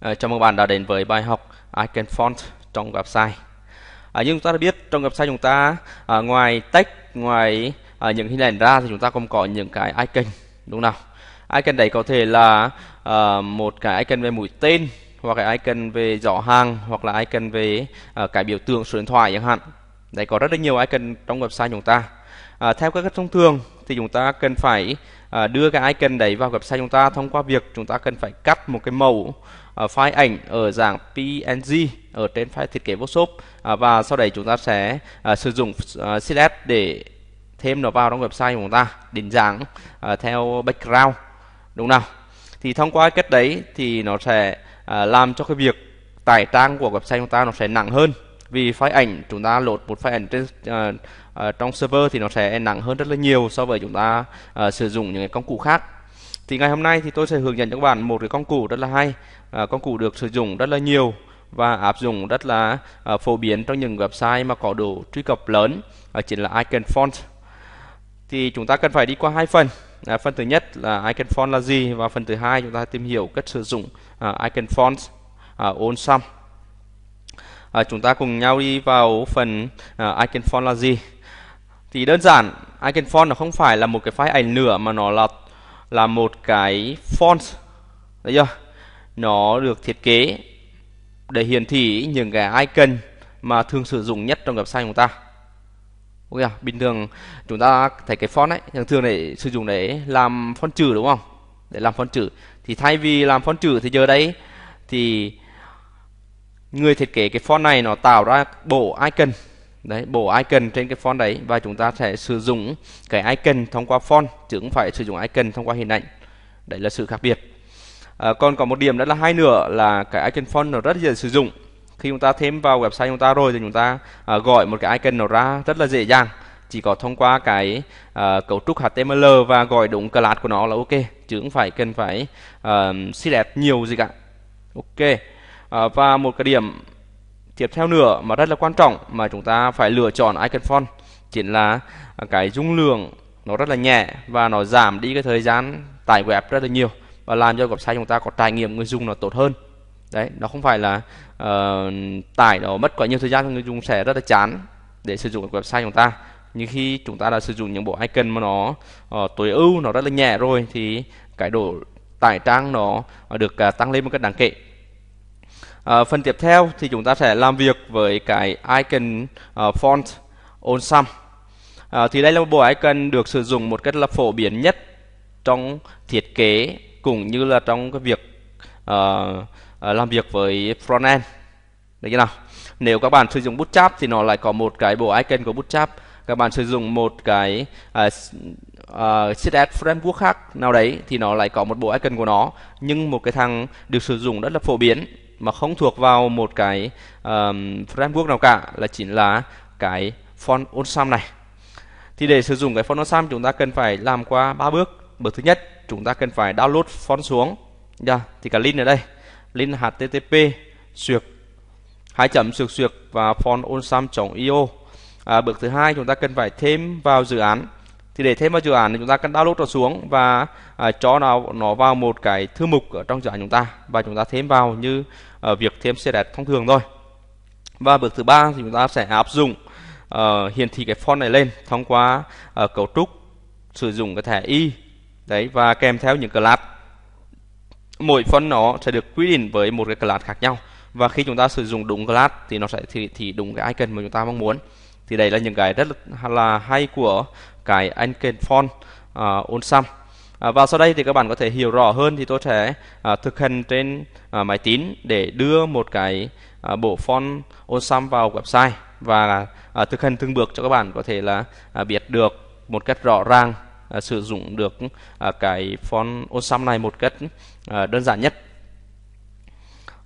À, chào mừng bạn đã đến với bài học Icon Font trong website. À, như chúng ta đã biết trong website chúng ta à, ngoài text, ngoài à, những hình ảnh ra thì chúng ta còn có những cái icon đúng không nào? Icon đấy có thể là à, một cái icon về mũi tên hoặc cái icon về giỏ hàng hoặc là icon về à, cái biểu tượng số điện thoại chẳng hạn. Đấy có rất là nhiều icon trong website chúng ta. À, theo các cách thông thường thì chúng ta cần phải à, đưa cái icon đấy vào website chúng ta thông qua việc chúng ta cần phải cắt một cái mẫu à, file ảnh ở dạng PNG ở trên file thiết kế Photoshop à, và sau đấy chúng ta sẽ à, sử dụng à, CSS để thêm nó vào trong website của chúng ta định dạng à, theo background đúng nào thì thông qua cách đấy thì nó sẽ à, làm cho cái việc tải trang của website chúng ta nó sẽ nặng hơn vì file ảnh chúng ta lột một file ảnh trên uh, uh, trong server thì nó sẽ nặng hơn rất là nhiều so với chúng ta uh, sử dụng những cái công cụ khác thì ngày hôm nay thì tôi sẽ hướng dẫn cho các bạn một cái công cụ rất là hay uh, công cụ được sử dụng rất là nhiều và áp dụng rất là uh, phổ biến trong những website mà có độ truy cập lớn uh, chính là icon font thì chúng ta cần phải đi qua hai phần à, phần thứ nhất là icon font là gì và phần thứ hai chúng ta tìm hiểu cách sử dụng à, icon font à, ôn xong à, chúng ta cùng nhau đi vào phần à, icon font là gì thì đơn giản icon font nó không phải là một cái file ảnh nữa mà nó là là một cái font đấy chưa nó được thiết kế để hiển thị những cái icon mà thường sử dụng nhất trong website chúng ta ok à? bình thường chúng ta thấy cái font ấy thường thường để sử dụng để làm font chữ đúng không để làm font chữ thì thay vì làm font chữ thì giờ đấy thì người thiết kế cái font này nó tạo ra bộ icon đấy bộ icon trên cái font đấy và chúng ta sẽ sử dụng cái icon thông qua font chứ không phải sử dụng icon thông qua hình ảnh đấy là sự khác biệt à, còn có một điểm đó là hai nữa là cái icon font nó rất dễ sử dụng khi chúng ta thêm vào website chúng ta rồi thì chúng ta à, gọi một cái icon nó ra rất là dễ dàng chỉ có thông qua cái uh, cấu trúc HTML và gọi đúng class của nó là ok chứ không phải cần phải uh, select nhiều gì cả ok À, và một cái điểm tiếp theo nữa mà rất là quan trọng mà chúng ta phải lựa chọn icon font chính là cái dung lượng nó rất là nhẹ và nó giảm đi cái thời gian tải web rất là nhiều và làm cho website chúng ta có trải nghiệm người dùng nó tốt hơn đấy nó không phải là uh, tải nó mất quá nhiều thời gian người dùng sẽ rất là chán để sử dụng website chúng ta như khi chúng ta đã sử dụng những bộ icon mà nó uh, tối ưu nó rất là nhẹ rồi thì cái độ tải trang nó được uh, tăng lên một cách đáng kể À, phần tiếp theo thì chúng ta sẽ làm việc với cái icon uh, font on sum. À, ờ, thì đây là một bộ icon được sử dụng một cách là phổ biến nhất trong thiết kế cũng như là trong cái việc uh, làm việc với front end. Được chưa nào? Nếu các bạn sử dụng Bootstrap thì nó lại có một cái bộ icon của Bootstrap. Các bạn sử dụng một cái uh, uh, CSS framework khác nào đấy thì nó lại có một bộ icon của nó nhưng một cái thằng được sử dụng rất là phổ biến mà không thuộc vào một cái um, framework nào cả là chính là cái font awesome này thì để sử dụng cái font awesome chúng ta cần phải làm qua ba bước bước thứ nhất chúng ta cần phải download font xuống yeah, dạ, thì cả link ở đây link http suyệt hai chấm suyệt suyệt và font awesome io à, bước thứ hai chúng ta cần phải thêm vào dự án thì để thêm vào dự án thì chúng ta cần download nó xuống và à, cho nó nó vào một cái thư mục ở trong dự án chúng ta và chúng ta thêm vào như à, việc thêm CSS thông thường thôi và bước thứ ba thì chúng ta sẽ áp dụng uh, hiển thị cái font này lên thông qua uh, cấu trúc sử dụng cái thẻ y đấy và kèm theo những class mỗi font nó sẽ được quy định với một cái class khác nhau và khi chúng ta sử dụng đúng class thì nó sẽ thì, thì đúng cái icon mà chúng ta mong muốn thì đây là những cái rất là hay của cái anh Anken Font à, uh, OnSam à, và sau đây thì các bạn có thể hiểu rõ hơn thì tôi sẽ à, thực hành trên à, máy tính để đưa một cái à, bộ font OSAM vào website và à, thực hành từng bước cho các bạn có thể là à, biết được một cách rõ ràng à, sử dụng được à, cái font OSAM này một cách à, đơn giản nhất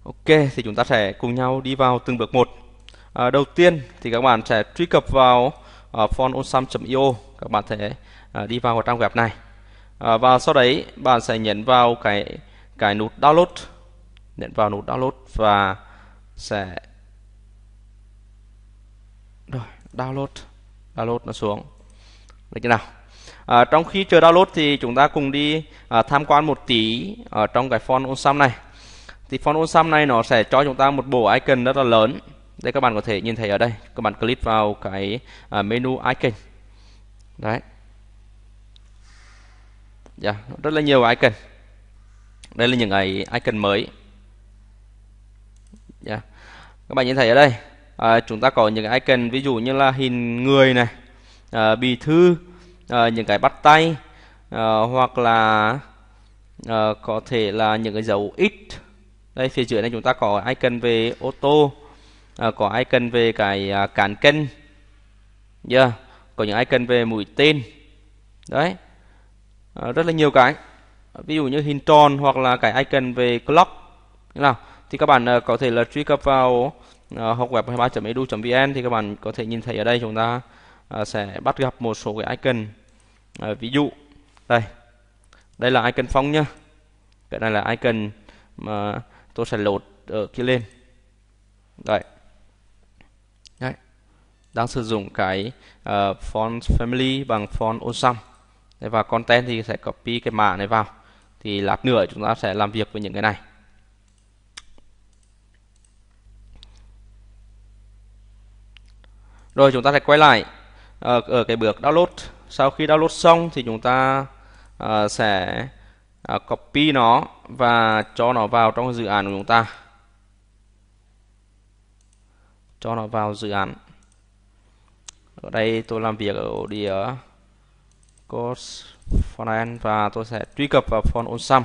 Ok thì chúng ta sẽ cùng nhau đi vào từng bước một à, đầu tiên thì các bạn sẽ truy cập vào fontawesome ờ, io các bạn thể uh, đi vào trang web này uh, và sau đấy bạn sẽ nhấn vào cái cái nút download nhấn vào nút download và sẽ rồi download download nó xuống được như nào à, trong khi chờ download thì chúng ta cùng đi à, tham quan một tí ở trong cái font onsam này thì font onsam này nó sẽ cho chúng ta một bộ icon rất là lớn đây các bạn có thể nhìn thấy ở đây các bạn click vào cái à, menu icon đấy yeah, dạ, rất là nhiều icon đây là những cái icon mới yeah. Dạ. các bạn nhìn thấy ở đây à, chúng ta có những cái icon ví dụ như là hình người này à, bì thư à, những cái bắt tay à, hoặc là à, có thể là những cái dấu x đây phía dưới này chúng ta có icon về ô tô à, có ai cần về cái à, cán cân yeah. Dạ, có những ai cần về mũi tên đấy à, rất là nhiều cái à, ví dụ như hình tròn hoặc là cái icon về clock như nào thì các bạn uh, có thể là truy cập vào uh, học web 23.edu.vn thì các bạn có thể nhìn thấy ở đây chúng ta uh, sẽ bắt gặp một số cái icon uh, ví dụ đây đây là icon phong nhá cái này là icon mà tôi sẽ lột ở kia lên đấy đang sử dụng cái uh, font family bằng font awesome. và content thì sẽ copy cái mã này vào thì lát nữa chúng ta sẽ làm việc với những cái này rồi chúng ta sẽ quay lại ở, ờ, ở cái bước download sau khi download xong thì chúng ta uh, sẽ uh, copy nó và cho nó vào trong dự án của chúng ta cho nó vào dự án ở đây tôi làm việc ở đĩa course frontend và tôi sẽ truy cập vào font onsum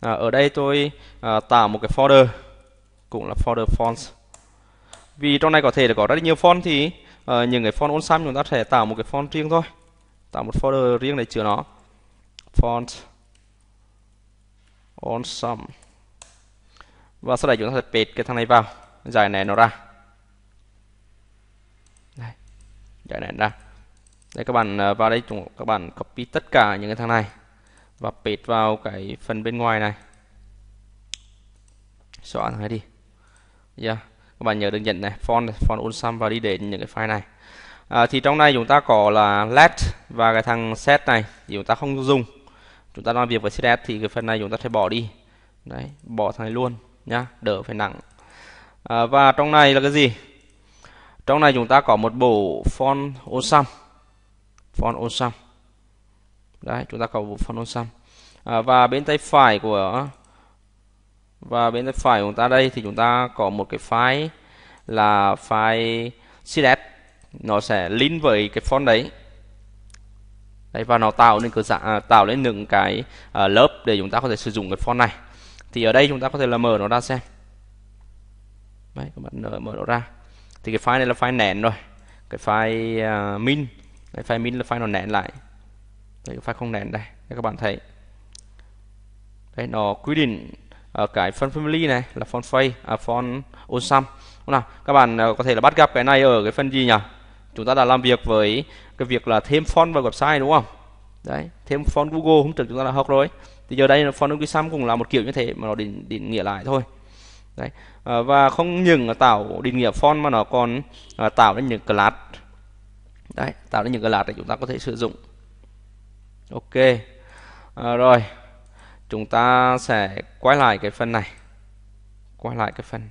à, ở đây tôi à, tạo một cái folder cũng là folder fonts vì trong này có thể là có rất nhiều font thì à, những cái font onsum chúng ta sẽ tạo một cái font riêng thôi tạo một folder riêng để chứa nó font onsum và sau đây chúng ta sẽ paste cái thằng này vào giải này nó ra chạy đèn ra đây các bạn à, vào đây chúng các bạn copy tất cả những cái thằng này và paste vào cái phần bên ngoài này xóa thằng này đi yeah. Dạ, các bạn nhớ đừng nhận này font font unsum và đi để những cái file này à, thì trong này chúng ta có là let và cái thằng set này thì chúng ta không dùng chúng ta làm việc với set thì cái phần này chúng ta sẽ bỏ đi đấy bỏ thằng này luôn nhá đỡ phải nặng à, và trong này là cái gì trong này chúng ta có một bộ font osam font osam đấy chúng ta có bộ font osam à, và bên tay phải của và bên tay phải của chúng ta đây thì chúng ta có một cái file là file css nó sẽ link với cái font đấy đấy và nó tạo nên cơ dạng à, tạo lên những cái uh, lớp để chúng ta có thể sử dụng cái font này thì ở đây chúng ta có thể là mở nó ra xem đấy các bạn ờ, mở nó ra thì cái file này là file nén rồi cái file uh, min cái file min là file nó nén lại đấy, cái file không nén đây để các bạn thấy đây nó quy định ở cái font family này là font face à, font osam đúng nào các bạn uh, có thể là bắt gặp cái này ở cái phần gì nhỉ chúng ta đã làm việc với cái việc là thêm font vào website đúng không đấy thêm font google hôm trước chúng ta đã học rồi thì giờ đây là font osam cũng là một kiểu như thế mà nó định định nghĩa lại thôi đấy ờ, và không những tạo định nghĩa font mà nó còn ờ, tạo nên những class đấy tạo nên những class để chúng ta có thể sử dụng ok à, rồi chúng ta sẽ quay lại cái phần này quay lại cái phần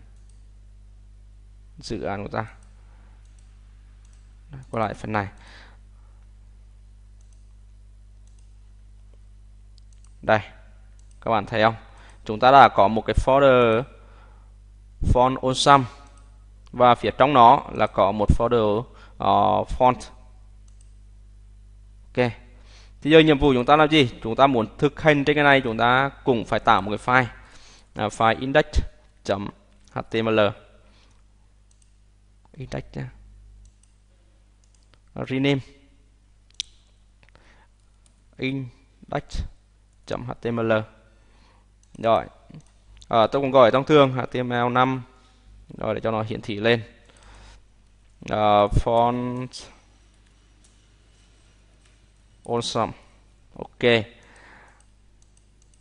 dự án của ta quay lại phần này đây các bạn thấy không chúng ta đã có một cái folder font osam và phía trong nó là có một folder uh, font ok thì giờ nhiệm vụ chúng ta làm gì chúng ta muốn thực hành trên cái này chúng ta cũng phải tạo một cái file là file index.html index nha. rename index.html rồi à, tôi cũng gọi thông thường HTML 5 rồi để cho nó hiển thị lên à, font awesome ok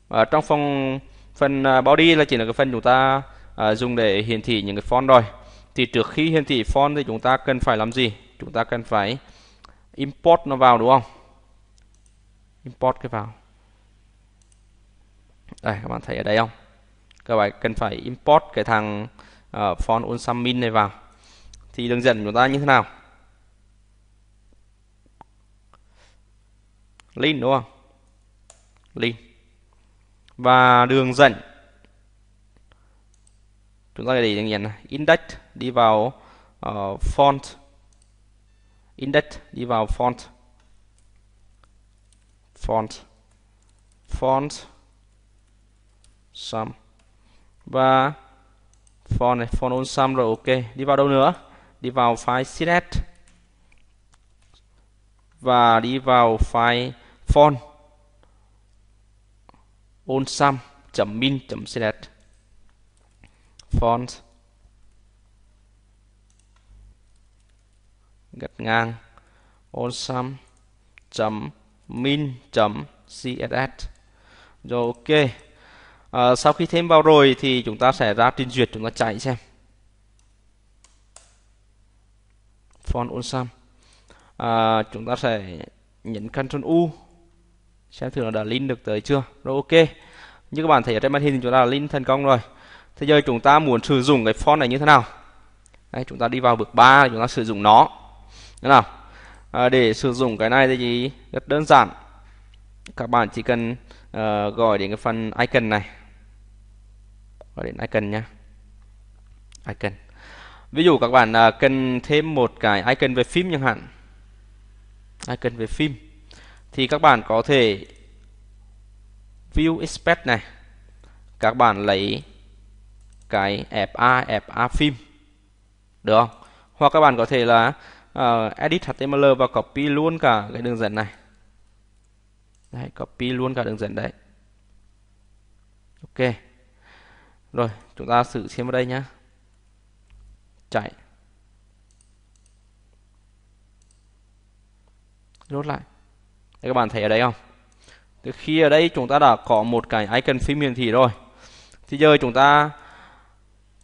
à, trong phần phần body là chỉ là cái phần chúng ta à, dùng để hiển thị những cái font rồi thì trước khi hiển thị font thì chúng ta cần phải làm gì chúng ta cần phải import nó vào đúng không import cái vào đây các bạn thấy ở đây không các bạn cần phải import cái thằng uh, font onsamin này vào thì đường dẫn chúng ta như thế nào link đúng không link và đường dẫn chúng ta để nhận index đi vào uh, font index đi vào font font font some và for này for on sum rồi ok đi vào đâu nữa đi vào file css và đi vào file font on sum min css font gạch ngang on sum min css rồi ok à, sau khi thêm vào rồi thì chúng ta sẽ ra trình duyệt chúng ta chạy xem font onsam à, ờ, chúng ta sẽ nhấn Ctrl U xem thử là đã link được tới chưa rồi ok như các bạn thấy ở trên màn hình chúng ta đã link thành công rồi thế giờ chúng ta muốn sử dụng cái font này như thế nào Đấy, chúng ta đi vào bước 3 chúng ta sử dụng nó thế nào à, để sử dụng cái này thì rất đơn giản các bạn chỉ cần uh, gọi đến cái phần icon này và đến icon nhé, icon ví dụ các bạn à, cần thêm một cái icon về phim chẳng hạn icon về phim thì các bạn có thể view expect này các bạn lấy cái FA FA phim được không hoặc các bạn có thể là uh, edit HTML và copy luôn cả cái đường dẫn này đấy, copy luôn cả đường dẫn đấy ok rồi chúng ta xử thêm vào đây nhá chạy nốt lại Đấy, các bạn thấy ở đây không từ khi ở đây chúng ta đã có một cái icon phím hiển thị rồi thì giờ chúng ta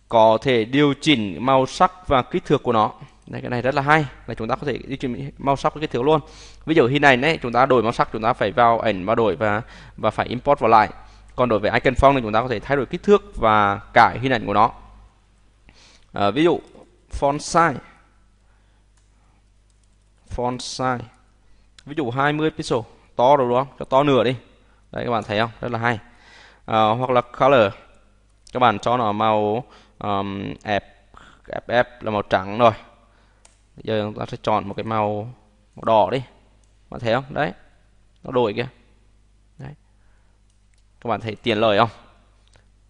có thể điều chỉnh màu sắc và kích thước của nó đây cái này rất là hay là chúng ta có thể điều chỉnh màu sắc và kích thước luôn ví dụ hình này đấy chúng ta đổi màu sắc chúng ta phải vào ảnh và đổi và và phải import vào lại còn đối với icon font thì chúng ta có thể thay đổi kích thước và cải hình ảnh của nó à, ví dụ font size font size ví dụ 20 pixel to rồi đúng không cho to nửa đi đấy các bạn thấy không rất là hay à, hoặc là color các bạn cho nó màu um, F, FF là màu trắng rồi Bây giờ chúng ta sẽ chọn một cái màu, màu đỏ đi bạn thấy không đấy nó đổi kìa các bạn thấy tiền lời không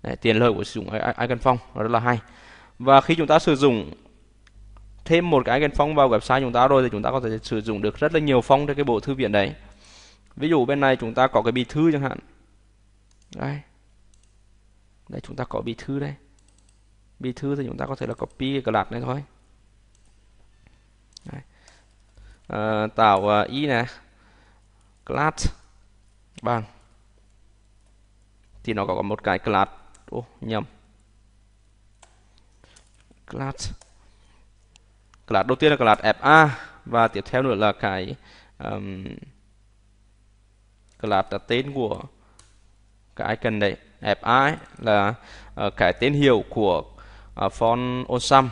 Đấy, tiền lời của sử dụng icon phong nó rất là hay và khi chúng ta sử dụng thêm một cái icon phong vào website chúng ta rồi thì chúng ta có thể sử dụng được rất là nhiều phong trên cái bộ thư viện đấy ví dụ bên này chúng ta có cái bì thư chẳng hạn đây đây chúng ta có bì thư đây bì thư thì chúng ta có thể là copy cái lạt này thôi đây. À, ờ, tạo uh, y này class bằng thì nó có một cái class ô oh, nhầm class class đầu tiên là class fa và tiếp theo nữa là cái um, class là tên của cái icon đấy fa ấy là uh, cái tên hiệu của uh, ờ, font osam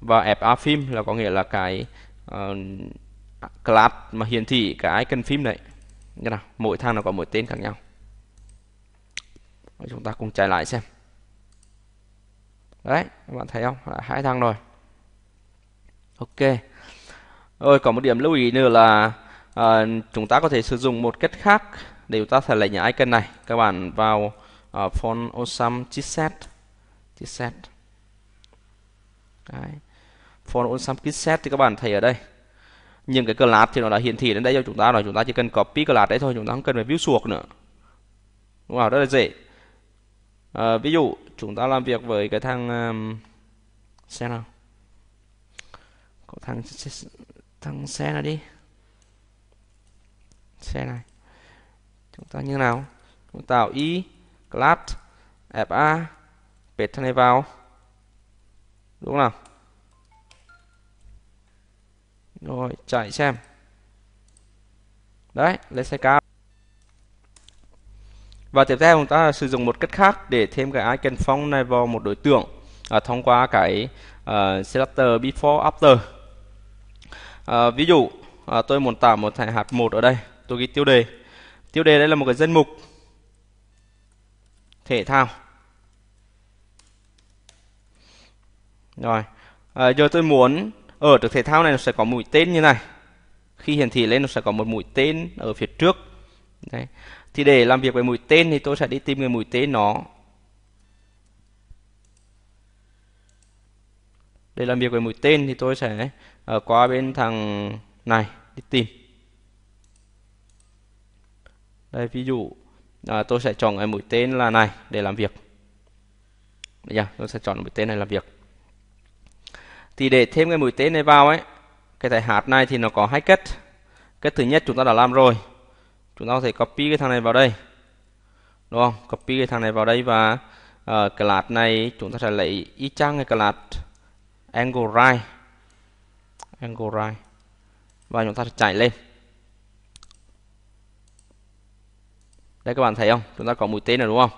và fa phim là có nghĩa là cái uh, class mà hiển thị cái icon phim đấy như nào mỗi thang nó có mỗi tên khác nhau chúng ta cùng chạy lại xem đấy các bạn thấy không là hai thằng rồi ok rồi có một điểm lưu ý nữa là à, chúng ta có thể sử dụng một cách khác để chúng ta thể lấy những icon này các bạn vào uh, font osam chipset chipset đấy. font osam chipset thì các bạn thấy ở đây nhưng cái class thì nó đã hiển thị đến đây cho chúng ta rồi chúng ta chỉ cần copy class đấy thôi chúng ta không cần phải view suộc nữa đúng không rất là dễ à, ví dụ chúng ta làm việc với cái thằng um, xem nào có thằng thằng xe này đi xe này chúng ta như nào chúng ta tạo y e, class fa pet thằng này vào đúng không nào rồi chạy xem đấy lên xe cao và tiếp theo chúng ta sử dụng một cách khác để thêm cái icon font này vào một đối tượng à, thông qua cái uh, selector before after à, ví dụ à, tôi muốn tạo một thẻ hạt 1 ở đây tôi ghi tiêu đề tiêu đề đây là một cái danh mục thể thao rồi à, giờ tôi muốn ở trước thể thao này nó sẽ có mũi tên như này khi hiển thị lên nó sẽ có một mũi tên ở phía trước Đấy thì để làm việc với mũi tên thì tôi sẽ đi tìm người mũi tên nó để làm việc với mũi tên thì tôi sẽ ở ờ, qua bên thằng này đi tìm đây ví dụ à, tôi sẽ chọn cái mũi tên là này để làm việc bây giờ tôi sẽ chọn mũi tên này làm việc thì để thêm cái mũi tên này vào ấy cái thẻ hạt này thì nó có hai cách cách thứ nhất chúng ta đã làm rồi chúng ta có thể copy cái thằng này vào đây đúng không copy cái thằng này vào đây và uh, ờ, class này chúng ta sẽ lấy y chang cái class angle right angle right và chúng ta sẽ chạy lên đây các bạn thấy không chúng ta có mũi tên rồi đúng không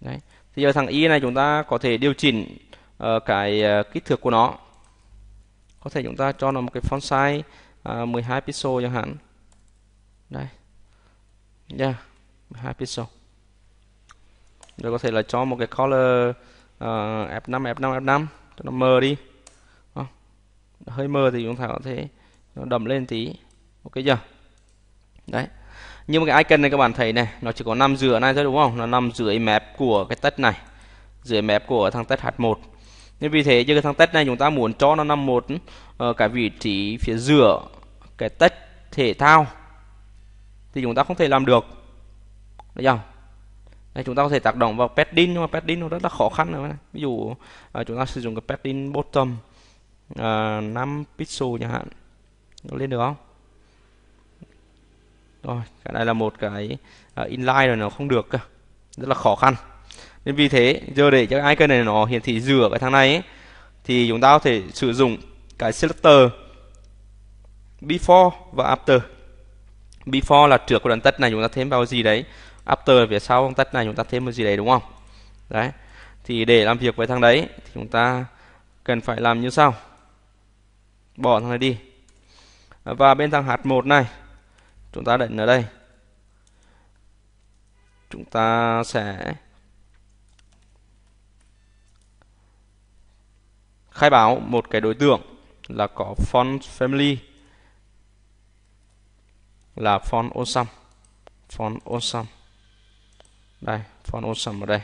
đấy thì giờ thằng y này chúng ta có thể điều chỉnh uh, cái uh, kích thước của nó có thể chúng ta cho nó một cái font size uh, 12 pixel chẳng hạn đây yeah 12 pixel rồi có thể là cho một cái color uh, F5 F5 F5 cho nó mờ đi à, hơi mờ thì chúng ta có thể nó đầm lên tí ok chưa đấy nhưng mà cái icon này các bạn thấy này nó chỉ có 5 giữa này thôi đúng không nó nằm dưới map của cái test này dưới map của thằng test hạt 1 nên vì thế cho cái thằng test này chúng ta muốn cho nó nằm một uh, cái vị trí phía giữa cái test thể thao thì chúng ta không thể làm được được chưa đây, chúng ta có thể tác động vào padding nhưng mà padding nó rất là khó khăn rồi ví dụ à, chúng ta sử dụng cái padding bottom uh, à, 5 pixel chẳng hạn nó lên được không rồi cái này là một cái uh, inline rồi nó không được rất là khó khăn nên vì thế giờ để cho cái icon này nó hiển thị giữa cái thằng này ấy, thì chúng ta có thể sử dụng cái selector before và after before là trước của đoạn tách này chúng ta thêm vào gì đấy after là phía sau đoạn tách này chúng ta thêm vào gì đấy đúng không đấy thì để làm việc với thằng đấy thì chúng ta cần phải làm như sau bỏ thằng này đi và bên thằng hạt 1 này chúng ta định ở đây chúng ta sẽ khai báo một cái đối tượng là có font family là font awesome font awesome đây font awesome ở đây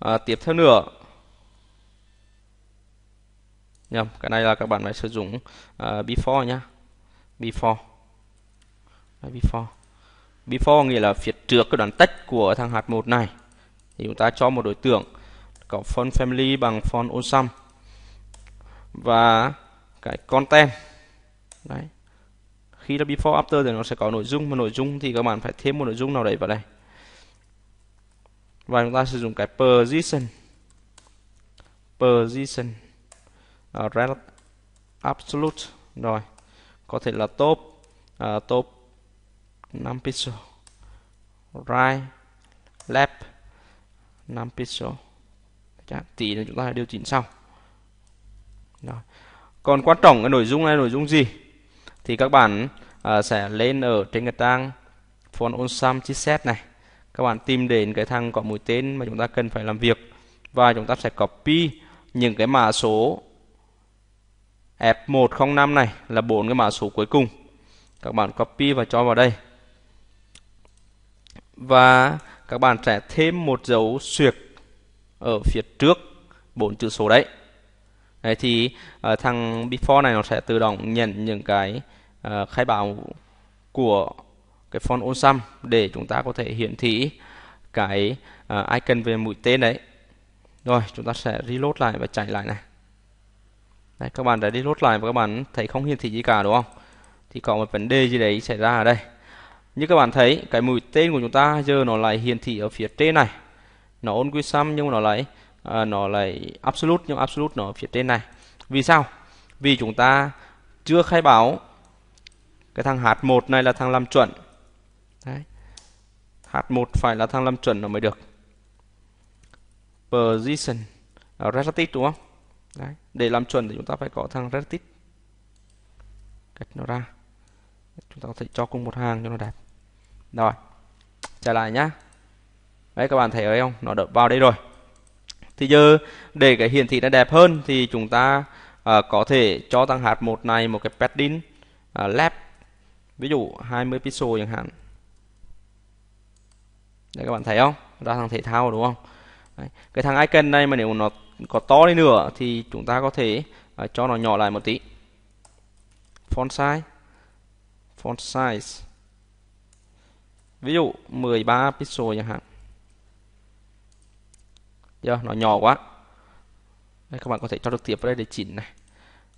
à, tiếp theo nữa nhầm cái này là các bạn phải sử dụng uh, before nhá before before before nghĩa là phía trước cái đoạn tách của thằng hạt một này thì chúng ta cho một đối tượng có font family bằng font awesome và cái content đấy khi là before after thì nó sẽ có nội dung và nội dung thì các bạn phải thêm một nội dung nào đấy vào đây và chúng ta sử dụng cái position position uh, absolute rồi có thể là top uh, top 5 pixel right left 5 pixel Chả, tí là chúng ta điều chỉnh sau rồi còn quan trọng cái nội dung này nội dung gì thì các bạn uh, sẽ lên ở trên cái trang phone on some chipset này các bạn tìm đến cái thằng có mũi tên mà chúng ta cần phải làm việc và chúng ta sẽ copy những cái mã số F105 này là bốn cái mã số cuối cùng các bạn copy và cho vào đây và các bạn sẽ thêm một dấu xuyệt ở phía trước bốn chữ số đấy Đấy thì uh, thằng before này nó sẽ tự động nhận những cái uh, khai báo của cái font awesome để chúng ta có thể hiển thị cái uh, icon về mũi tên đấy. Rồi chúng ta sẽ reload lại và chạy lại này. Đấy, các bạn đã reload lại và các bạn thấy không hiển thị gì cả đúng không? Thì có một vấn đề gì đấy xảy ra ở đây. Như các bạn thấy cái mũi tên của chúng ta giờ nó lại hiển thị ở phía trên này. Nó on quy xăm nhưng mà nó lại Ờ, nó lại absolute nhưng absolute nó ở phía trên này vì sao vì chúng ta chưa khai báo cái thằng H1 này là thằng làm chuẩn Đấy. H1 phải là thằng làm chuẩn nó mới được position uh, relative đúng không Đấy. để làm chuẩn thì chúng ta phải có thằng relative cách nó ra chúng ta có thể cho cùng một hàng cho nó đẹp rồi trở lại nhá đấy các bạn thấy thấy không nó đợi vào đây rồi thì giờ để cái hiển thị nó đẹp hơn thì chúng ta uh, có thể cho thằng hạt một này một cái padding uh, ờ, left ví dụ 20 pixel chẳng hạn Đấy các bạn thấy không? Ra thằng thể thao đúng không? Đấy. Cái thằng icon này mà nếu nó có to đi nữa thì chúng ta có thể uh, cho nó nhỏ lại một tí. Font size. Font size. Ví dụ 13 pixel chẳng hạn do nó nhỏ quá đây, các bạn có thể cho trực tiếp vào đây để chỉnh này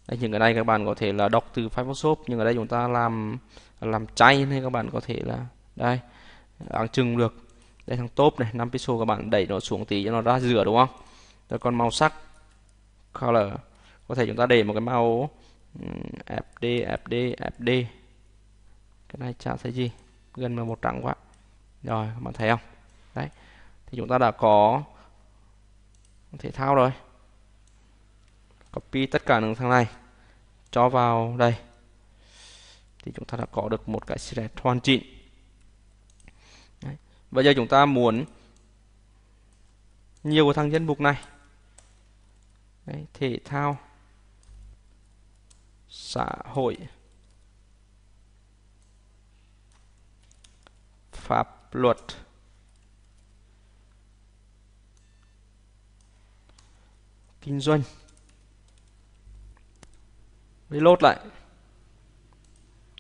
đây, những ở đây các bạn có thể là đọc từ Photoshop nhưng ở đây chúng ta làm làm chay nên các bạn có thể là đây áng chừng được đây thằng top này 5 pixel các bạn đẩy nó xuống tí cho nó ra rửa đúng không rồi còn màu sắc color có thể chúng ta để một cái màu fd fd fd cái này chả thấy gì gần mà một trắng quá rồi các bạn thấy không đấy thì chúng ta đã có thể thao rồi copy tất cả những thằng này cho vào đây thì chúng ta đã có được một cái select hoàn chỉnh Đấy. bây giờ chúng ta muốn nhiều thằng danh mục này Đấy, thể thao xã hội pháp luật kinh doanh reload lại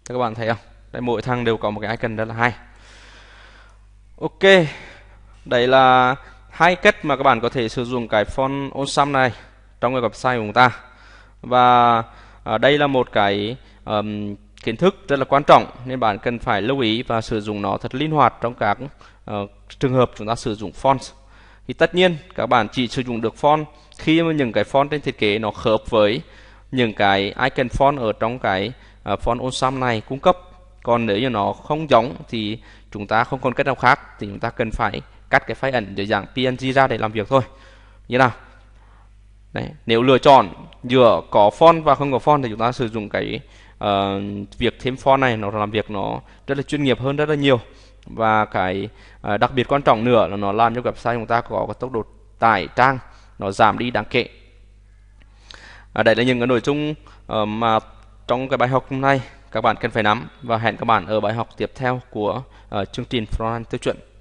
các bạn thấy không đây mỗi thằng đều có một cái icon đó là hai. ok đây là hai cách mà các bạn có thể sử dụng cái font awesome này trong cái website của chúng ta và à, đây là một cái um, kiến thức rất là quan trọng nên bạn cần phải lưu ý và sử dụng nó thật linh hoạt trong các uh, trường hợp chúng ta sử dụng font thì tất nhiên các bạn chỉ sử dụng được font khi mà những cái font trên thiết kế nó hợp với những cái icon font ở trong cái uh, font awesome này cung cấp còn nếu như nó không giống thì chúng ta không còn cách nào khác thì chúng ta cần phải cắt cái file ẩn dưới dạng PNG ra để làm việc thôi như nào Đấy, nếu lựa chọn giữa có font và không có font thì chúng ta sử dụng cái uh, việc thêm font này nó làm việc nó rất là chuyên nghiệp hơn rất là nhiều và cái uh, đặc biệt quan trọng nữa là nó làm cho website chúng ta có cái tốc độ tải trang nó giảm đi đáng kể à, đấy là những cái nội dung uh, mà trong cái bài học hôm nay các bạn cần phải nắm và hẹn các bạn ở bài học tiếp theo của uh, chương trình Frontline tiêu chuẩn